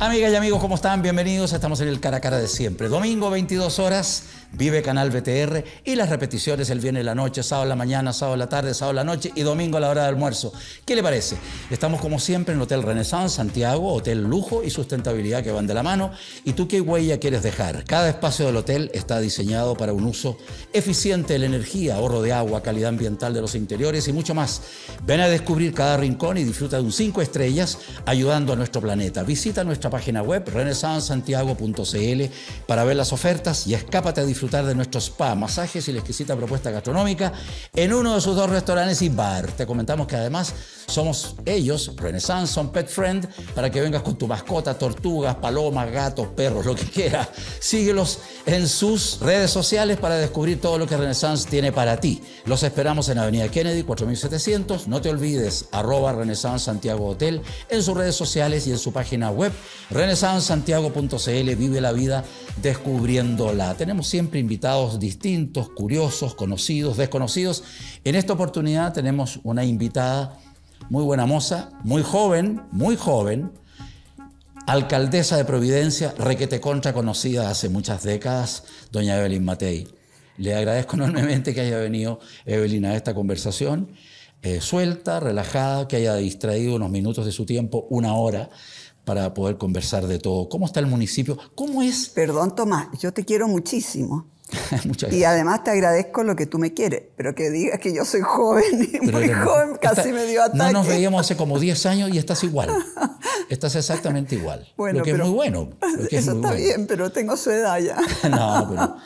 Amigas y amigos, ¿cómo están? Bienvenidos. Estamos en el cara a cara de siempre. Domingo, 22 horas. Vive Canal BTR y las repeticiones el viernes la noche, sábado la mañana, sábado la tarde, sábado la noche y domingo a la hora de almuerzo. ¿Qué le parece? Estamos como siempre en Hotel Renaissance, Santiago, Hotel Lujo y Sustentabilidad que van de la mano. ¿Y tú qué huella quieres dejar? Cada espacio del hotel está diseñado para un uso eficiente de la energía, ahorro de agua, calidad ambiental de los interiores y mucho más. Ven a descubrir cada rincón y disfruta de un 5 estrellas ayudando a nuestro planeta. Visita nuestra página web renaissanceantiago.cl para ver las ofertas y escápate a disfrutar disfrutar de nuestro spa, masajes y la exquisita propuesta gastronómica en uno de sus dos restaurantes y bar. Te comentamos que además somos ellos, Renaissance, son Pet Friend, para que vengas con tu mascota, tortugas, palomas, gatos, perros, lo que quieras. Síguelos en sus redes sociales para descubrir todo lo que Renaissance tiene para ti. Los esperamos en Avenida Kennedy 4700. No te olvides, arroba Renaissance Santiago Hotel en sus redes sociales y en su página web renaissanceantiago.cl. Vive la vida descubriéndola. Tenemos siempre invitados distintos, curiosos, conocidos, desconocidos. En esta oportunidad tenemos una invitada muy buena moza, muy joven, muy joven, alcaldesa de Providencia, requete contra conocida hace muchas décadas, doña Evelyn Matei. Le agradezco enormemente que haya venido Evelyn a esta conversación. Eh, suelta, relajada, que haya distraído unos minutos de su tiempo, una hora, para poder conversar de todo. ¿Cómo está el municipio? ¿Cómo es? Perdón, Tomás, yo te quiero muchísimo. Muchas gracias. Y además te agradezco lo que tú me quieres, pero que digas que yo soy joven, y muy joven, casi me dio ataque. No nos veíamos hace como 10 años y estás igual. Estás exactamente igual. Bueno, lo que es muy bueno. eso está bien, pero tengo su edad ya. no, pero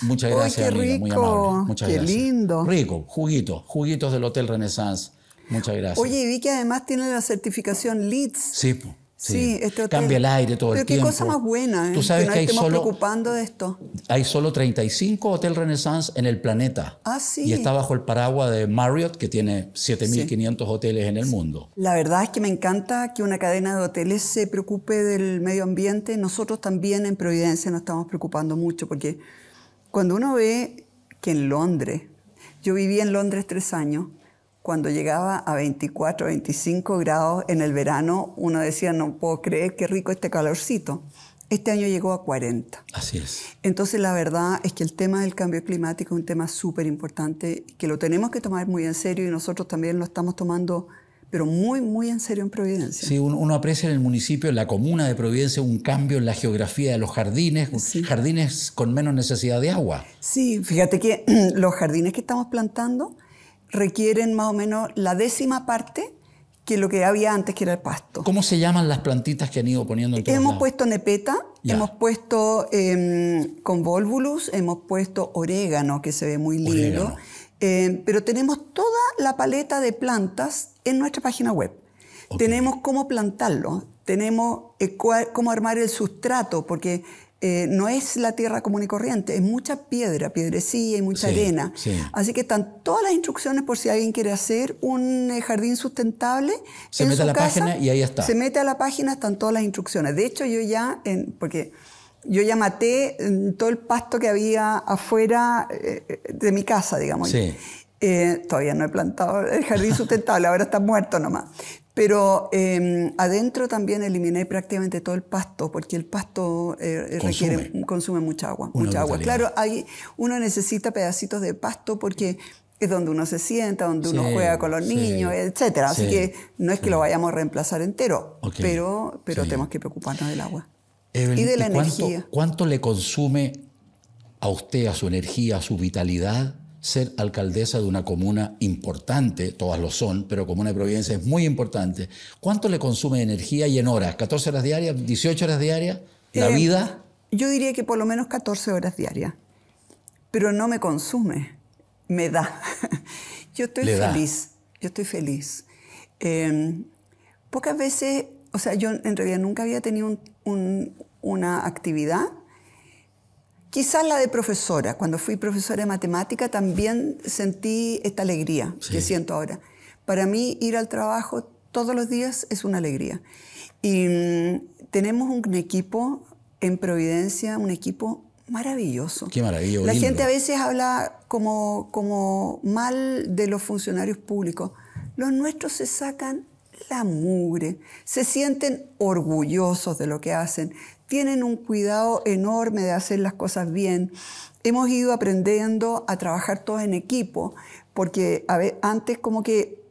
muchas gracias, qué rico, muy qué lindo. Rico, juguitos, juguitos del Hotel Renaissance. Muchas gracias. Oye, y vi que además tiene la certificación LEEDS. Sí, pues. Sí, cambia el aire todo el tiempo. Pero qué cosa más buena, Tú ¿eh? sabes que, hay solo, preocupando de esto. Hay solo 35 Hotel Renaissance en el planeta. Ah, sí. Y está bajo el paraguas de Marriott, que tiene 7.500 hoteles en el mundo. La verdad es que me encanta que una cadena de hoteles se preocupe del medio ambiente. Nosotros también en Providencia nos estamos preocupando mucho, porque cuando uno ve que en Londres, yo viví en Londres tres años, cuando llegaba a 24, 25 grados en el verano, uno decía, no puedo creer qué rico este calorcito. Este año llegó a 40. Así es. Entonces la verdad es que el tema del cambio climático es un tema súper importante que lo tenemos que tomar muy en serio y nosotros también lo estamos tomando pero muy, muy en serio en Providencia. Sí, uno, aprecia en el municipio, en la comuna de Providencia, un cambio en la geografía de los jardines, jardines con menos necesidad de agua. Sí, fíjate que los jardines que estamos plantando requieren más o menos la décima parte que lo que había antes, que era el pasto. ¿Cómo se llaman las plantitas que han ido poniendo el Hemos puesto nepeta, hemos puesto eh, convolvulus, hemos puesto orégano, que se ve muy lindo. Em, pero tenemos toda la paleta de plantas en nuestra página web. Tenemos cómo plantarlo, tenemos eh, cómo armar el sustrato, porque eh, no es la tierra común y corriente, es mucha piedra, piedrecilla y mucha arena. Así que están todas las instrucciones por si alguien quiere hacer un eh, jardín sustentable. Se mete a la página y ahí está. Se mete a la página, están todas las instrucciones. De hecho, yo ya, porque yo ya maté mm, todo el pasto que había afuera eh, de mi casa, digamos. todavía no he plantado el jardín sustentable, ahora está muerto nomás. Pero em, adentro también eliminé prácticamente todo el pasto, porque el pasto eh, eh, consume. requiere, consume mucha agua. agua. Claro, hay, uno necesita pedacitos de pasto porque es donde uno se sienta, donde uno juega con los niños, etcétera. Así que no es que lo vayamos a reemplazar entero, pero, pero tenemos que preocuparnos del agua. y de la energía. ¿Cuánto le consume a usted, a su energía, a su vitalidad, ser alcaldesa de una comuna importante, todas lo son, pero Comuna de Providencia es muy importante. ¿Cuánto le consume energía y en horas? ¿14 horas diarias? ¿18 horas diarias? ¿La eh, vida? Yo diría que por lo menos 14 horas diarias, pero no me consume, me da. yo estoy feliz, yo estoy feliz. Em, pocas veces, o sea, yo en realidad nunca había tenido una actividad Quizás la de profesora. Cuando fui profesora de matemática también sentí esta alegría que siento ahora. Para mí ir al trabajo todos los días es una alegría. Y mm, tenemos un equipo en Providencia, un equipo maravilloso. Qué maravilloso. La gente a veces habla como, como mal de los funcionarios públicos. Los nuestros se sacan la mugre, se sienten orgullosos de lo que hacen, tienen un cuidado enorme de hacer las cosas bien. Hemos ido aprendiendo a trabajar todos en equipo, porque antes como que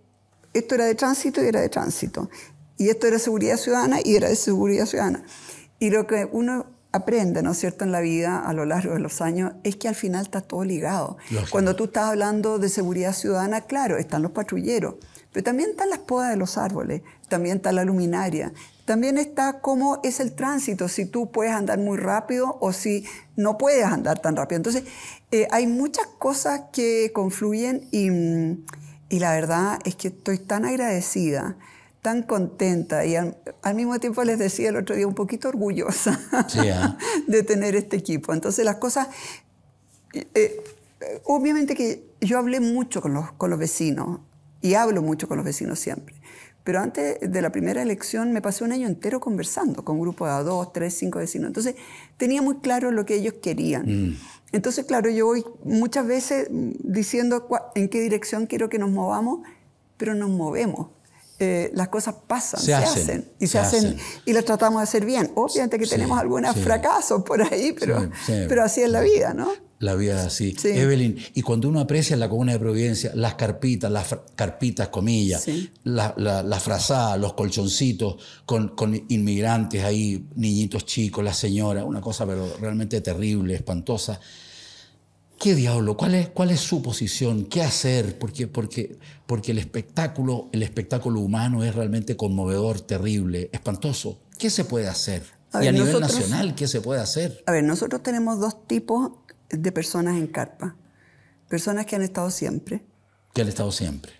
esto era de tránsito y era de tránsito, y esto era seguridad ciudadana y era de seguridad ciudadana. Y lo que uno aprende, ¿no es cierto?, en la vida a lo largo de los años, es que al final está todo ligado. Cuando tú estás hablando de seguridad ciudadana, claro, están los patrulleros, pero también están las podas de los árboles, también está la luminaria, también está cómo es el tránsito, si tú puedes andar muy rápido o si no puedes andar tan rápido. Entonces, eh, hay muchas cosas que confluyen mm, y, la verdad es que estoy tan agradecida, tan contenta y al, mismo tiempo les decía el otro día un poquito orgullosa ¿eh? de tener este equipo. Entonces, las cosas... Eh, obviamente que yo hablé mucho con los, con los vecinos y hablo mucho con los vecinos siempre. Pero antes de la primera elección me pasé un año entero conversando con grupos de dos, tres, cinco vecinos. Entonces tenía muy claro lo que ellos querían. Mm. Entonces, claro, yo voy muchas veces diciendo en qué dirección quiero que nos movamos, pero nos movemos. Eh, las cosas pasan, se, hacen, y se, hacen, y las tratamos de hacer bien. Obviamente que tenemos algunos fracasos por ahí, pero, pero así es la vida, ¿no? la vida así. Evelyn, y cuando uno aprecia la comuna de Providencia, las carpitas, las carpitas, comillas, la, los colchoncitos con, inmigrantes ahí, niñitos chicos, la señora, una cosa pero realmente terrible, espantosa. ¿Qué diablo? ¿Cuál es, cuál es su posición? ¿Qué hacer? Porque, porque, porque el, espectáculo, el espectáculo humano es realmente conmovedor, terrible, espantoso. ¿Qué se puede hacer? y a nivel nacional, ¿qué se puede hacer? A ver, nosotros tenemos dos tipos de personas en carpa, personas que han estado siempre. Que han estado siempre.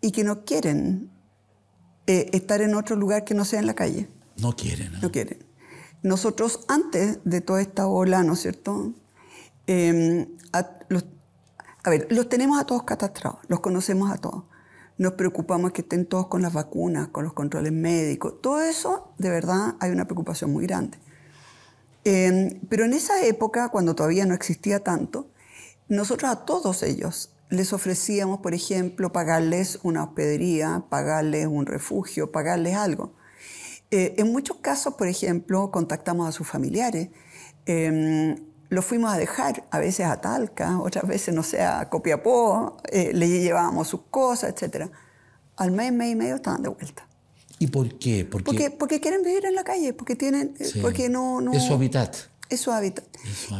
Y que no quieren eh, estar en otro lugar que no sea en la calle. No quieren. ¿eh? No quieren. Nosotros antes de toda esta ola, ¿no es cierto? Em, a ver, los tenemos a todos catastrados, los conocemos a todos. Nos preocupamos que estén todos con las vacunas, con los controles médicos. Todo eso, de verdad, hay una preocupación muy grande. Em, pero en esa época, cuando todavía no existía tanto, nosotros a todos ellos les ofrecíamos, por ejemplo, pagarles una hospedería, pagarles un refugio, pagarles algo. Eh, en muchos casos, por ejemplo, contactamos a sus familiares. Em, los fuimos a dejar, a veces a Talca, otras veces, no sé, a Copiapó, eh, le llevábamos sus cosas, etc. Al mes, mes y medio estaban de vuelta. ¿Y por qué? Porque, quieren vivir en la calle, porque tienen, eh, porque no, Es su hábitat. Es su hábitat.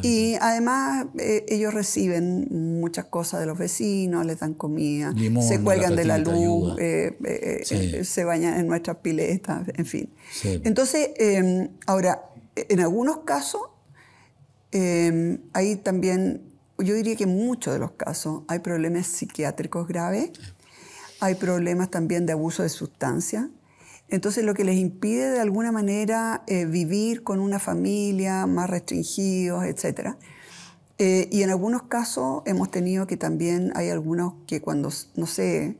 Y además eh, ellos reciben muchas cosas de los vecinos, les dan comida, se cuelgan de la luz, eh, se bañan en nuestras piletas, en fin. Entonces, em, ahora, en algunos casos, em, hay también, yo diría que en muchos de los casos, hay problemas psiquiátricos graves, hay problemas también de abuso de sustancias entonces lo que les impide de alguna manera eh, vivir con una familia, más restringidos, etc. Eh, y en algunos casos hemos tenido que también hay algunos que cuando, no sé,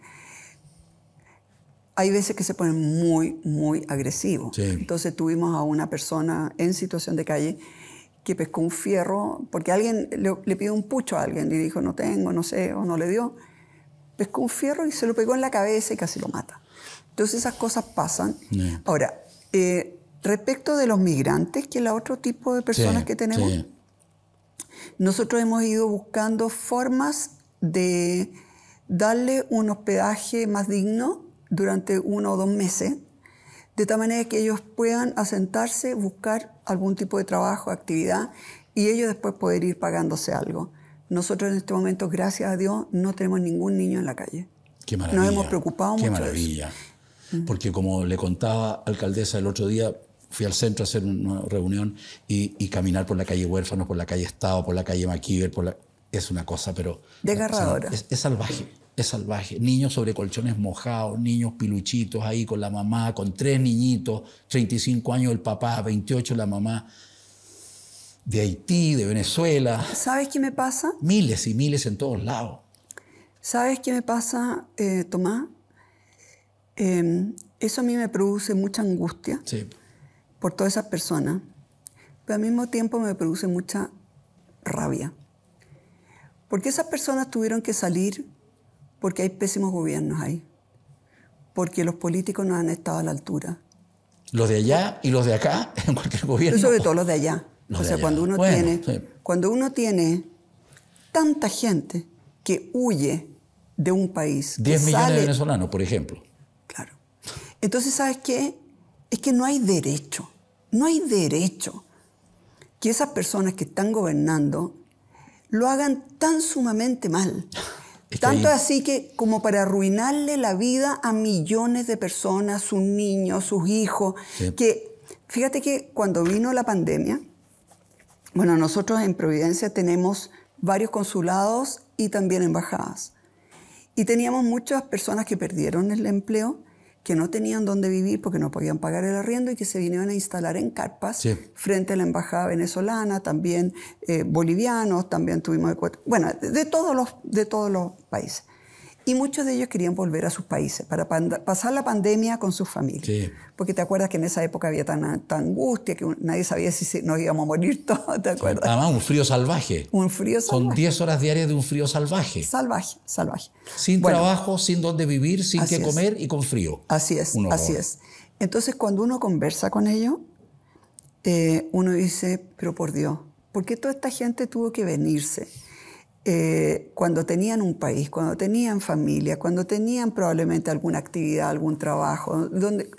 hay veces que se ponen muy, muy agresivos. Entonces tuvimos a una persona en situación de calle que pescó un fierro, porque alguien le, le pidió un pucho a alguien y dijo, no tengo, no sé, o no le dio. Pescó un fierro y se lo pegó en la cabeza y casi lo mata. Entonces esas cosas pasan. Ahora, eh, respecto de los migrantes, que es el otro tipo de personas que tenemos, nosotros hemos ido buscando formas de darle un hospedaje más digno durante uno o dos meses, de tal manera que ellos puedan asentarse, buscar algún tipo de trabajo, actividad, y ellos después poder ir pagándose algo. Nosotros en este momento, gracias a Dios, no tenemos ningún niño en la calle. Qué maravilla. Nos hemos preocupado qué mucho. Maravilla porque como le contaba alcaldesa el otro día, fui al centro a hacer una reunión y, caminar por la calle Huérfano, por la calle Estado, por la calle McKeever, es una cosa, pero... Desgarradora. es, salvaje, es salvaje. Niños sobre colchones mojados, niños piluchitos ahí con la mamá, con tres niñitos, 35 años el papá, 28 la mamá, de Haití, de Venezuela. ¿Sabes qué me pasa? Miles y miles en todos lados. ¿Sabes qué me pasa, eh, Tomás? Em, eso a mí me produce mucha angustia por todas esas personas, pero al mismo tiempo me produce mucha rabia. Porque esas personas tuvieron que salir porque hay pésimos gobiernos ahí, porque los políticos no han estado a la altura. Los de allá y los de acá, en cualquier gobierno. sobre todo los de allá. o sea, cuando uno tiene, cuando uno tiene tanta gente que huye de un país. 10 millones de venezolanos, por ejemplo. Entonces, ¿sabes qué? Es que no hay derecho, no hay derecho que esas personas que están gobernando lo hagan tan sumamente mal. Tanto así que como para arruinarle la vida a millones de personas, sus niños, sus hijos, que fíjate que cuando vino la pandemia, bueno, nosotros en Providencia tenemos varios consulados y también embajadas. Y teníamos muchas personas que perdieron el empleo que no tenían dónde vivir porque no podían pagar el arriendo y que se vinieron a instalar en carpas frente a la embajada venezolana, también eh, bolivianos, también tuvimos bueno, de todos los de todos los países y muchos de ellos querían volver a sus países para pasar la pandemia con sus familias. Porque te acuerdas que en esa época había tan, angustia que nadie sabía si nos íbamos a morir todos, ¿te acuerdas? Además, un frío salvaje. Un frío salvaje. Son 10 horas diarias de un frío salvaje. Salvaje, salvaje. Sin trabajo, sin dónde vivir, sin qué comer y con frío. Así es, así es. Entonces, cuando uno conversa con ellos, eh, uno dice, pero por Dios, ¿por qué toda esta gente tuvo que venirse? Eh, cuando tenían un país, cuando tenían familia, cuando tenían probablemente alguna actividad, algún trabajo, donde,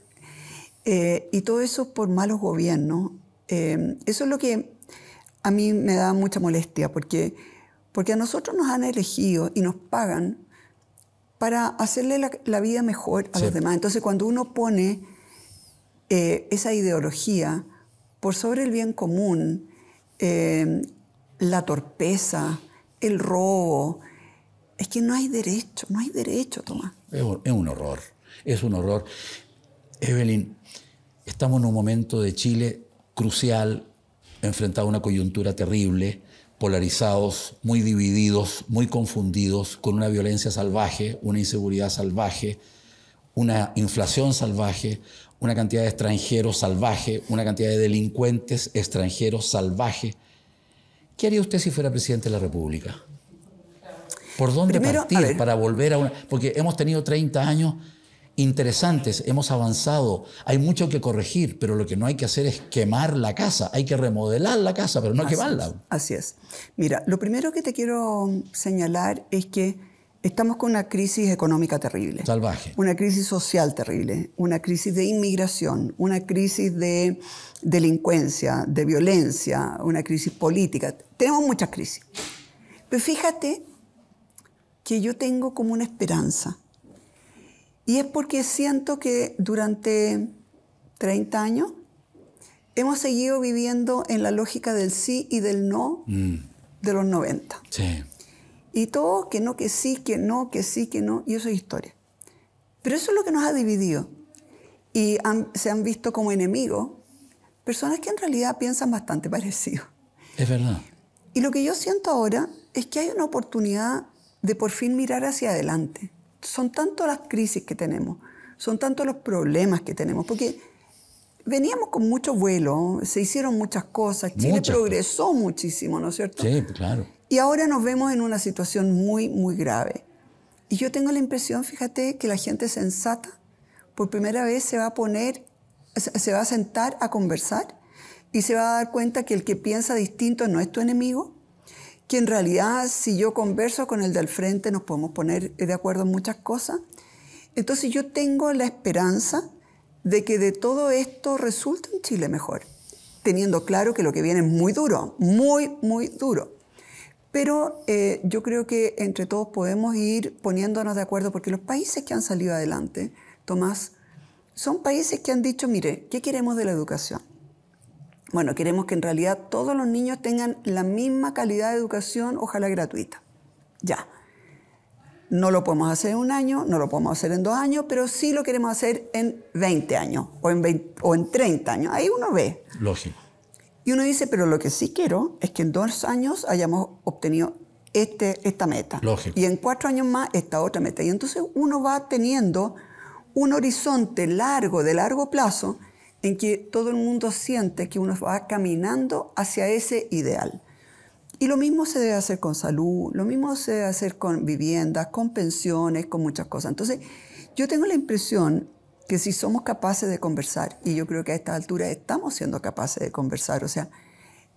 eh, y todo eso por malos gobiernos. Eh, eso es lo que a mí me da mucha molestia, porque, porque a nosotros nos han elegido y nos pagan para hacerle la, vida mejor a los demás. Entonces cuando uno pone esa ideología por sobre el bien común, la torpeza, el robo. Es que no hay derecho, no hay derecho, Tomás. Es, un horror, es un horror. Evelyn, estamos en un momento de Chile crucial, enfrentado a una coyuntura terrible, polarizados, muy divididos, muy confundidos, con una violencia salvaje, una inseguridad salvaje, una inflación salvaje, una cantidad de extranjeros salvaje, una cantidad de delincuentes extranjeros salvaje, ¿Qué haría usted si fuera presidente de la República? ¿Por dónde partir para volver a una.? Porque hemos tenido 30 años interesantes, hemos avanzado, hay mucho que corregir, pero lo que no hay que hacer es quemar la casa, hay que remodelar la casa, pero no quemarla. así es. Mira, lo primero que te quiero señalar es que Estamos con una crisis económica terrible. Salvaje. Una crisis social terrible, una crisis de inmigración, una crisis de delincuencia, de violencia, una crisis política. Tenemos muchas crisis. Pero fíjate que yo tengo como una esperanza. Y es porque siento que durante 30 años hemos seguido viviendo en la lógica del sí y del no mm. de los 90. Sí. Y todo que no, que sí, que no, que sí, que no, y eso es historia. Pero eso es lo que nos ha dividido. Y se han visto como enemigos personas que en realidad piensan bastante parecido. Es verdad. Y lo que yo siento ahora es que hay una oportunidad de por fin mirar hacia adelante. Son tanto las crisis que tenemos, son tantos los problemas que tenemos, porque veníamos con mucho vuelo, se hicieron muchas cosas, Chile progresó muchísimo, ¿no es cierto? Sí, claro. Y ahora nos vemos en una situación muy, muy grave. Y yo tengo la impresión, fíjate, que la gente sensata por primera vez se va a poner, se va a sentar a conversar y se va a dar cuenta que el que piensa distinto no es tu enemigo, que en realidad si yo converso con el del frente nos podemos poner de acuerdo en muchas cosas. Entonces yo tengo la esperanza de que de todo esto resulte un Chile mejor, teniendo claro que lo que viene es muy duro, muy, muy duro. Pero eh, yo creo que entre todos podemos ir poniéndonos de acuerdo porque los países que han salido adelante, Tomás, son países que han dicho, mire, ¿qué queremos de la educación? Bueno, queremos que en realidad todos los niños tengan la misma calidad de educación, ojalá gratuita. Ya. No lo podemos hacer en un año, no lo podemos hacer en dos años, pero sí lo queremos hacer en 20 años o en, o en 30 años. Ahí uno ve. Lógico. Y uno dice, pero lo que sí quiero es que en dos años hayamos obtenido este, esta meta. Lógico. Y en cuatro años más esta otra meta. Y entonces uno va teniendo un horizonte largo, de largo plazo, en que todo el mundo siente que uno va caminando hacia ese ideal. Y lo mismo se debe hacer con salud, lo mismo se debe hacer con viviendas, con pensiones, con muchas cosas. Entonces, yo tengo la impresión que si somos capaces de conversar, y yo creo que a esta altura estamos siendo capaces de conversar, o sea,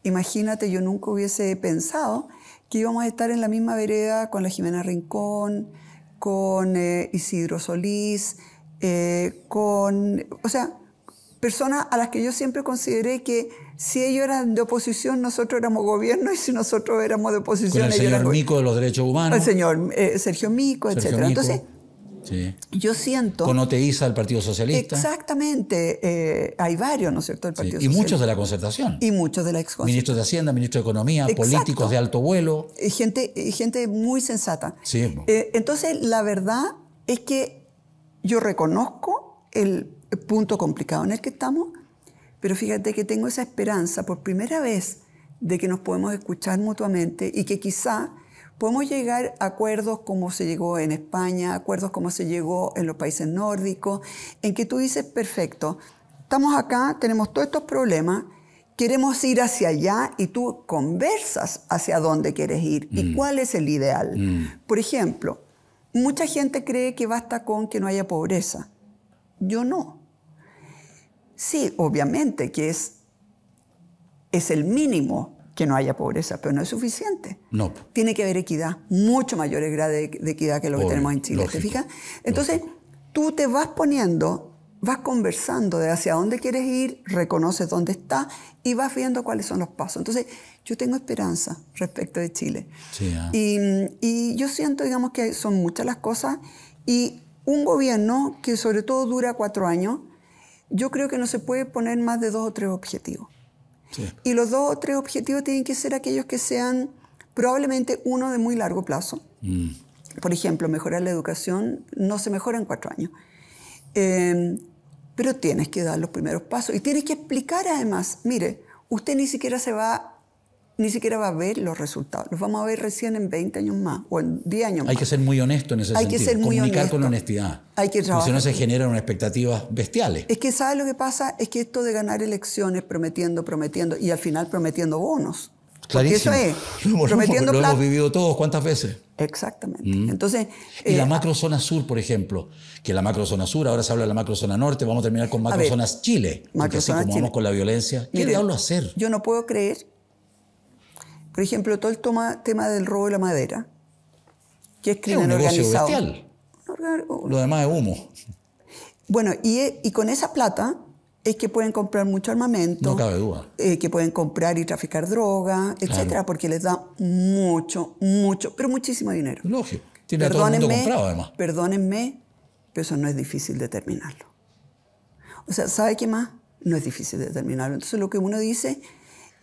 imagínate, yo nunca hubiese pensado que íbamos a estar en la misma vereda con la Jimena Rincón, con eh, Isidro Solís, eh, con, o sea, personas a las que yo siempre consideré que si ellos eran de oposición, nosotros éramos gobierno, y si nosotros éramos de oposición, con el señor Mico de los derechos humanos. El señor eh, Sergio Mico, etc. Entonces, yo siento... Conoteiza al Partido Socialista. Exactamente. Eh, hay varios, ¿no es cierto?, Partido Y muchos de la concertación. Y muchos de la ex Ministros de Hacienda, ministro de Economía, políticos de alto vuelo. Gente, gente muy sensata. Eh, entonces, la verdad es que yo reconozco el punto complicado en el que estamos, pero fíjate que tengo esa esperanza por primera vez de que nos podemos escuchar mutuamente y que quizá Podemos llegar a acuerdos como se llegó en España, acuerdos como se llegó en los países nórdicos, en que tú dices, perfecto, estamos acá, tenemos todos estos problemas, queremos ir hacia allá y tú conversas hacia dónde quieres ir y mm. cuál es el ideal. Mm. Por ejemplo, mucha gente cree que basta con que no haya pobreza. Yo no. Sí, obviamente que es, es el mínimo, que no haya pobreza, pero no es suficiente. No. Tiene que haber equidad, mucho mayor grado de, equidad que lo que tenemos en Chile, Entonces, tú te vas poniendo, vas conversando de hacia dónde quieres ir, reconoces dónde está y vas viendo cuáles son los pasos. Entonces, yo tengo esperanza respecto de Chile. Ah. y yo siento, digamos, que son muchas las cosas y un gobierno que sobre todo dura cuatro años, yo creo que no se puede poner más de dos o tres objetivos. Y los dos o tres objetivos tienen que ser aquellos que sean probablemente uno de muy largo plazo. Mm. Por ejemplo, mejorar la educación no se mejora en cuatro años. Em, pero tienes que dar los primeros pasos y tienes que explicar además, mire, usted ni siquiera se va ni siquiera va a ver los resultados. Los vamos a ver recién en 20 años más o en 10 años más. Hay que ser muy honesto en ese sentido. Hay Que ser muy Comunicar con honestidad. Hay que trabajar. Porque si no se generan unas expectativas bestiales. Es que, ¿sabes lo que pasa? Es que esto de ganar elecciones prometiendo, prometiendo y al final prometiendo bonos. Clarísimo. Porque eso es. Lo, hemos vivido todos, ¿cuántas veces? Exactamente. Mm. Entonces. Y la la eh, macrozona sur, por ejemplo, que la macrozona sur, ahora se habla de la macrozona norte, vamos a terminar con macrozonas Chile. Macro así como vamos con la violencia, ¿qué diablo hacer? Yo no puedo creer por ejemplo, todo el tema del robo de la madera, que es un organizado. Oh. Lo demás es humo. Bueno, eh, y, con esa plata es que pueden comprar mucho armamento. No cabe duda. Eh, que pueden comprar y traficar droga, etcétera, porque les da mucho, mucho, pero muchísimo dinero. Lógico. Tiene todo comprado, además. Perdónenme, pero eso no es difícil determinarlo. O sea, ¿sabe qué más? No es difícil determinarlo. Entonces, lo que uno dice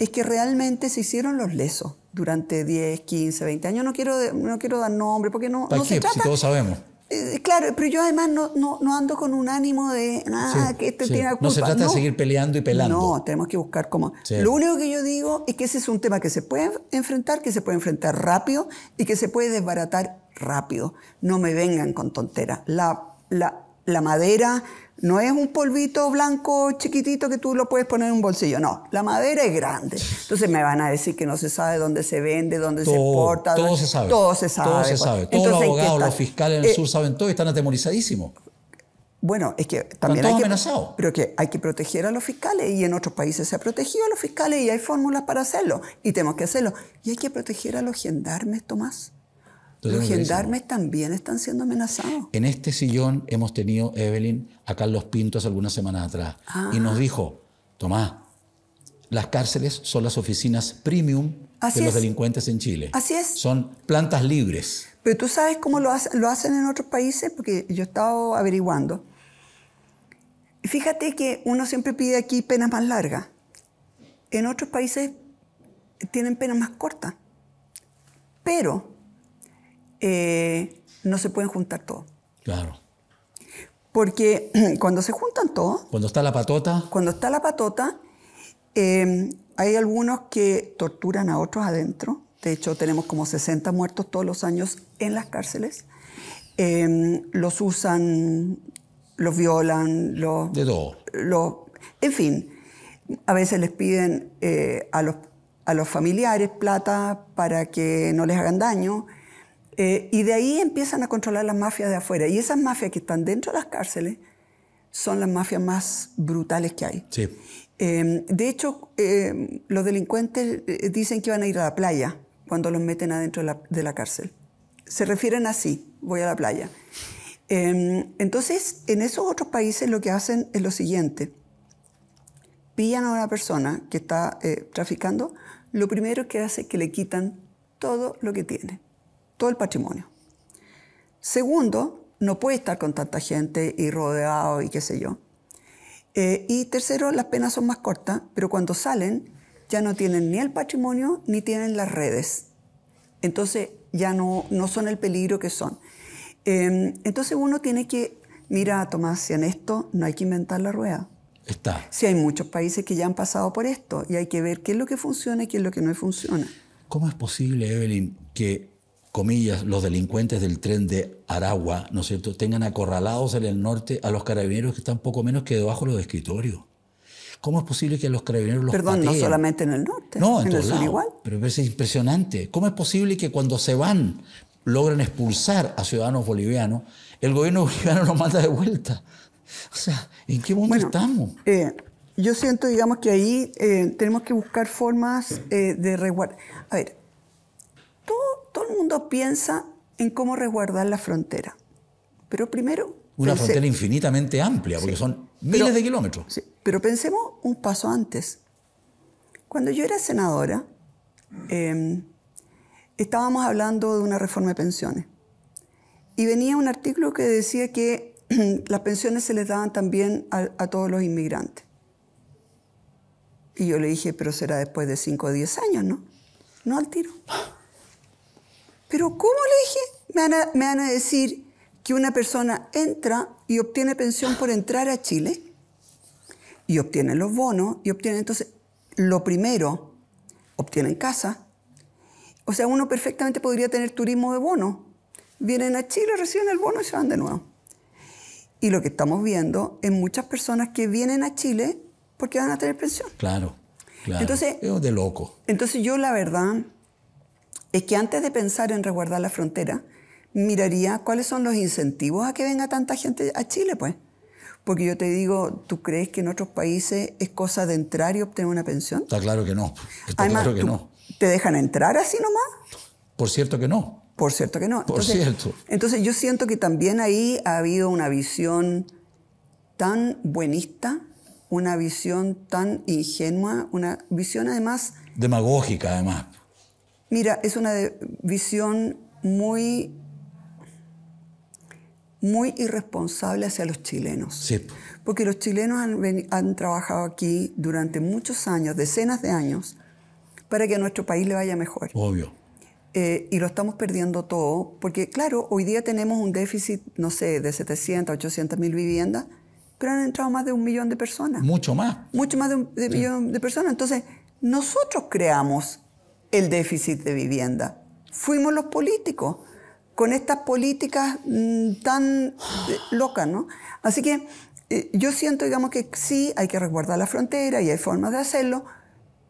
es que realmente se hicieron los lesos durante 10, 15, 20 años. No quiero, no quiero dar nombre porque no, no se trata... Si todos sabemos. Eh, claro, pero yo además no, no, ando con un ánimo de ah, que esto culpa. No se trata de seguir peleando y pelando. No, tenemos que buscar cómo. Lo único que yo digo es que ese es un tema que se puede enfrentar, que se puede enfrentar rápido y que se puede desbaratar rápido. No me vengan con tonteras. La, la la madera no es un polvito blanco chiquitito que tú lo puedes poner en un bolsillo. No, la madera es grande. Entonces me van a decir que no se sabe dónde se vende, dónde se exporta. Todo se sabe. Todo se pues. sabe. Todos los abogados, los fiscales en eh, sur saben todo y están atemorizadísimos. Bueno, es que también hay que, pero que hay que proteger a los fiscales y en otros países se ha protegido a los fiscales y hay fórmulas para hacerlo y tenemos que hacerlo. Y hay que proteger a los gendarmes, Tomás. Los gendarmes también están siendo amenazados. En este sillón hemos tenido, Evelyn, a Carlos Pinto hace algunas semanas atrás. Y nos ah. dijo, Tomás, las cárceles son las oficinas premium de los delincuentes en Chile. Así es. Son plantas libres. Pero tú sabes cómo lo, lo hacen en otros países, porque yo he estado averiguando. Fíjate que uno siempre pide aquí penas más largas. En otros países tienen penas más cortas. Pero eh, no se pueden juntar todos. Claro. Porque cuando se juntan todos... Cuando está la patota. Cuando está la patota, em, hay algunos que torturan a otros adentro. De hecho, tenemos como 60 muertos todos los años en las cárceles. Em, los usan, los violan, los... De todo. en fin, a veces les piden eh, a, los, a los familiares plata para que no les hagan daño eh, y de ahí empiezan a controlar las mafias de afuera. Y esas mafias que están dentro de las cárceles son las mafias más brutales que hay. Sí. Em, de hecho, em, los delincuentes eh, dicen que van a ir a la playa cuando los meten adentro de la, cárcel. Se refieren así, voy a la playa. Em, entonces, en esos otros países lo que hacen es lo siguiente. Pillan a una persona que está eh, traficando, lo primero que hace es que le quitan todo lo que tiene todo el patrimonio. Segundo, no puede estar con tanta gente y rodeado y qué sé yo. Eh, y tercero, las penas son más cortas, pero cuando salen ya no tienen ni el patrimonio ni tienen las redes. Entonces ya no, no son el peligro que son. Em, entonces uno tiene que, mira Tomás, si en esto no hay que inventar la rueda. Está. Si hay muchos países que ya han pasado por esto y hay que ver qué es lo que funciona y qué es lo que no funciona. ¿Cómo es posible, Evelyn, que comillas, los delincuentes del tren de Aragua, ¿no es cierto?, tengan acorralados en el norte a los carabineros que están poco menos que debajo de los escritorios. ¿Cómo es posible que los carabineros los Perdón, no solamente en el norte, no, en, el sur igual. Pero es impresionante. ¿Cómo es posible que cuando se van logren expulsar a ciudadanos bolivianos, el gobierno boliviano los manda de vuelta? O sea, ¿en qué mundo estamos? Eh, yo siento, digamos, que ahí eh, tenemos que buscar formas eh, de resguardar. A ver, todo, el mundo piensa en cómo resguardar la frontera. Pero primero... Una frontera infinitamente amplia, porque son miles de kilómetros. pero pensemos un paso antes. Cuando yo era senadora, em, estábamos hablando de una reforma de pensiones. Y venía un artículo que decía que las pensiones se les daban también a, todos los inmigrantes. Y yo le dije, pero será después de 5 o 10 años, ¿no? No al tiro. Pero ¿cómo le dije? Me van, a, decir que una persona entra y obtiene pensión por entrar a Chile y obtiene los bonos y obtiene, entonces lo primero, obtienen casa. O sea, uno perfectamente podría tener turismo de bono. Vienen a Chile, reciben el bono y se van de nuevo. Y lo que estamos viendo es muchas personas que vienen a Chile porque van a tener pensión. Claro, claro. Entonces, de loco. Entonces yo la verdad es que antes de pensar en resguardar la frontera, miraría cuáles son los incentivos a que venga tanta gente a Chile, pues. Porque yo te digo, ¿tú crees que en otros países es cosa de entrar y obtener una pensión? Está claro que no. Está Además, que no. ¿Te dejan entrar así nomás? Por cierto que no. Por cierto que no. Por cierto. Entonces yo siento que también ahí ha habido una visión tan buenista, una visión tan ingenua, una visión además... Demagógica además. Mira, es una visión muy, muy irresponsable hacia los chilenos. Porque los chilenos han, trabajado aquí durante muchos años, decenas de años, para que a nuestro país le vaya mejor. Obvio. Eh, y lo estamos perdiendo todo, porque claro, hoy día tenemos un déficit, no sé, de 700, 800 mil viviendas, pero han entrado más de un millón de personas. Mucho más. Mucho más de un millón de personas. Entonces, nosotros creamos el déficit de vivienda. Fuimos los políticos con estas políticas mm, tan eh, locas, ¿no? Así que eh, yo siento, digamos, que sí, hay que resguardar la frontera y hay formas de hacerlo,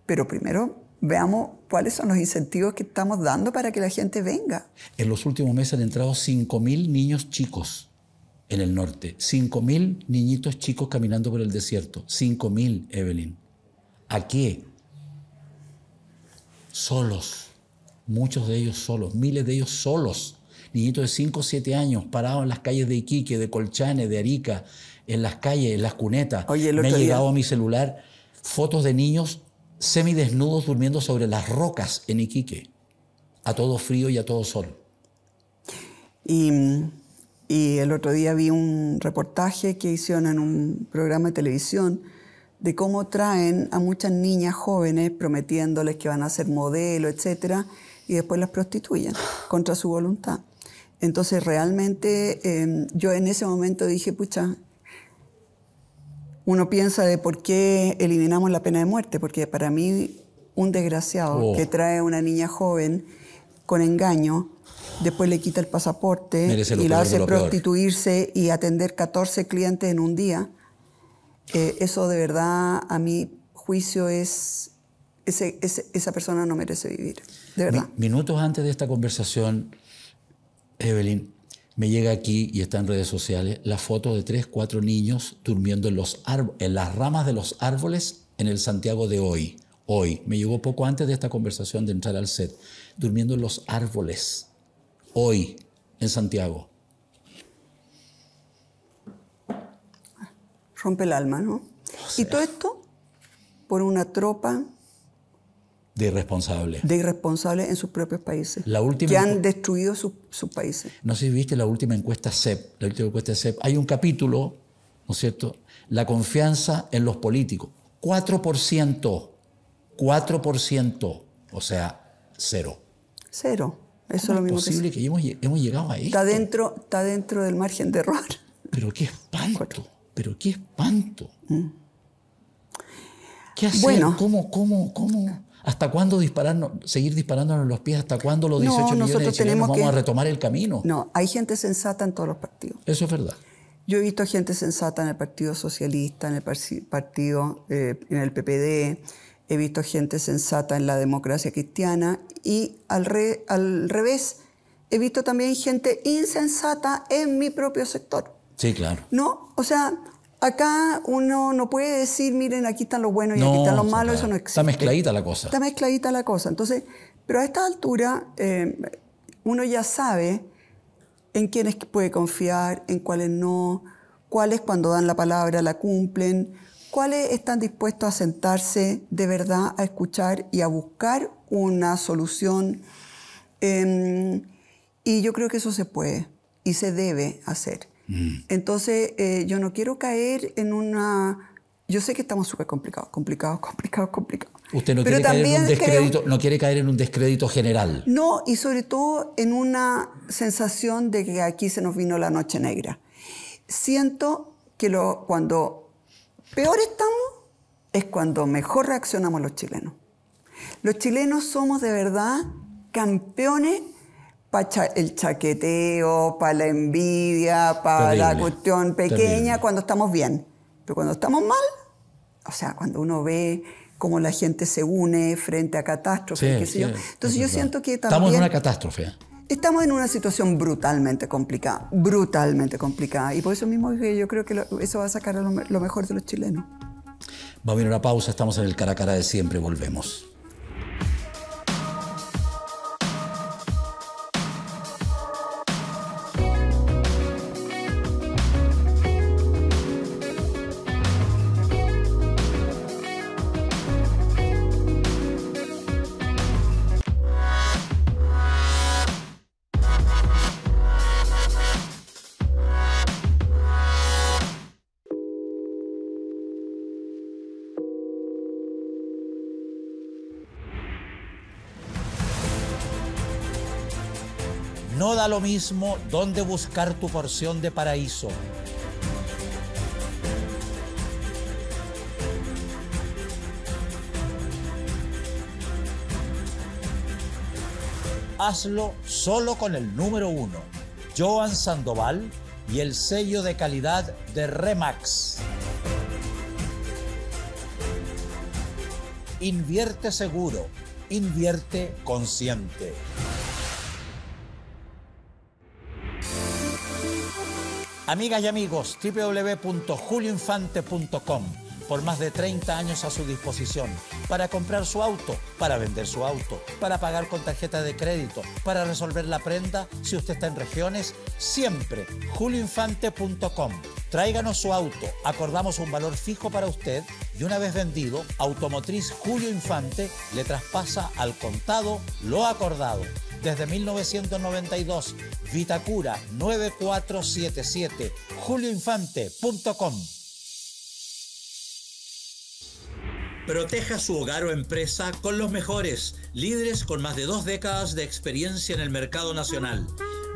pero primero veamos cuáles son los incentivos que estamos dando para que la gente venga. En los últimos meses han entrado 5.000 niños chicos en el norte, 5.000 niñitos chicos caminando por el desierto, 5.000, Evelyn. ¿A qué? solos, muchos de ellos solos, miles de ellos solos, niñitos de 5 o 7 años, parados en las calles de Iquique, de Colchane, de Arica, en las calles, en las cunetas. Oye, Me ha llegado a mi celular fotos de niños semidesnudos durmiendo sobre las rocas en Iquique, a todo frío y a todo sol. Y, y el otro día vi un reportaje que hicieron en un programa de televisión de cómo traen a muchas niñas jóvenes prometiéndoles que van a ser modelo, etcétera, y después las prostituyen contra su voluntad. Entonces realmente em, yo en ese momento dije, pucha, uno piensa de por qué eliminamos la pena de muerte, porque para mí un desgraciado oh. que trae a una niña joven con engaño, después le quita el pasaporte y la hace prostituirse y atender 14 clientes en un día, eh, eso de verdad, a mi juicio, es. esa persona no merece vivir, de verdad. minutos antes de esta conversación, Evelyn, me llega aquí y está en redes sociales la foto de tres, cuatro niños durmiendo en, los en las ramas de los árboles en el Santiago de hoy. Hoy, me llegó poco antes de esta conversación de entrar al set, durmiendo en los árboles. Hoy, en Santiago. rompe el alma, ¿no? y todo esto por una tropa de irresponsables. De irresponsables en sus propios países. que han destruido sus países. No sé si viste la última encuesta CEP. La última encuesta CEP. Hay un capítulo, ¿no es cierto? La confianza en los políticos. 4%. 4%. O sea, cero. Cero. Eso es lo mismo. posible que, hemos, llegado ahí. Está dentro, está dentro del margen de error. Pero qué espanto. Pero qué espanto. Mm. ¿Qué hacer? cómo, hasta cuándo dispararnos, seguir disparándonos los pies? ¿Hasta cuándo los 18 millones de vamos que, a retomar el camino? No, hay gente sensata en todos los partidos. Eso es verdad. Yo he visto gente sensata en el Partido Socialista, en el partido, eh, en el PPD, he visto gente sensata en la democracia cristiana y al, al revés, he visto también gente insensata en mi propio sector. Sí, claro. No, o sea, acá uno no puede decir, miren, aquí están los buenos y aquí están los malos, eso no existe. Está mezcladita la cosa. Está mezcladita la cosa. Entonces, pero a esta altura eh, uno ya sabe en quiénes puede confiar, en cuáles no, cuáles cuando dan la palabra la cumplen, cuáles están dispuestos a sentarse de verdad a escuchar y a buscar una solución. Em, y yo creo que eso se puede y se debe hacer. Mm. Entonces, eh, yo no quiero caer en una... Yo sé que estamos súper complicados, complicados, complicados, complicados. Usted no quiere, caer en un descrédito, no quiere caer en un descrédito general. No, y sobre todo en una sensación de que aquí se nos vino la noche negra. Siento que lo, cuando peor estamos es cuando mejor reaccionamos los chilenos. Los chilenos somos de verdad campeones para el chaqueteo, para la envidia, para la cuestión pequeña cuando estamos bien. Pero cuando estamos mal, o sea, cuando uno ve cómo la gente se une frente a catástrofes, qué sé yo. Entonces yo siento que también... Estamos en una catástrofe. Estamos en una situación brutalmente complicada, brutalmente complicada. Y por eso mismo yo creo que eso va a sacar lo, mejor de los chilenos. Va a venir una pausa, estamos en el cara a cara de siempre, volvemos. lo mismo dónde buscar tu porción de paraíso. Hazlo solo con el número uno, Joan Sandoval y el sello de calidad de Remax. Invierte seguro, invierte consciente. Amigas y amigos, www.julioinfante.com por más de 30 años a su disposición, para comprar su auto, para vender su auto, para pagar con tarjeta de crédito, para resolver la prenda, si usted está en regiones, siempre julioinfante.com. Tráiganos su auto, acordamos un valor fijo para usted y una vez vendido, Automotriz Julio Infante le traspasa al contado lo acordado desde 1992. Vitacura 9477 julioinfante.com. Proteja su hogar o empresa con los mejores, líderes con más de dos décadas de experiencia en el mercado nacional.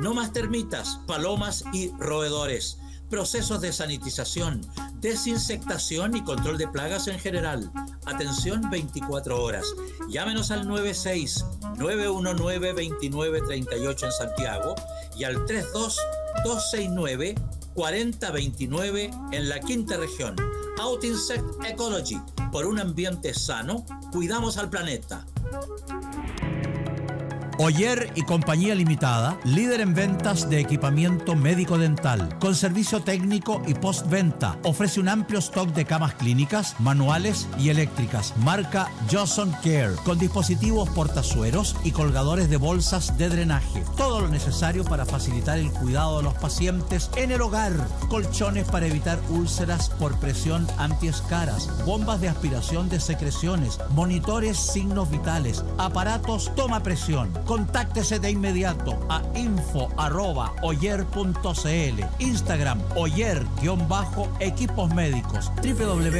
No más termitas, palomas y roedores procesos de sanitización, desinsectación y control de plagas en general. Atención 24 horas. Llámenos al 96 919 2938 en Santiago y al 32 269 4029 en la quinta región. Out Insect Ecology. Por un ambiente sano, cuidamos al planeta. Oyer y Compañía Limitada, líder en ventas de equipamiento médico-dental, con servicio técnico y postventa. Ofrece un amplio stock de camas clínicas, manuales y eléctricas, marca Johnson Care, con dispositivos portazueros y colgadores de bolsas de drenaje. Todo lo necesario para facilitar el cuidado de los pacientes en el hogar. Colchones para evitar úlceras por presión antiescaras, bombas de aspiración de secreciones, monitores signos vitales, aparatos toma presión. Contáctese de inmediato a info.oyer.cl, Instagram oyer-equipos médicos, www.oyer.cl.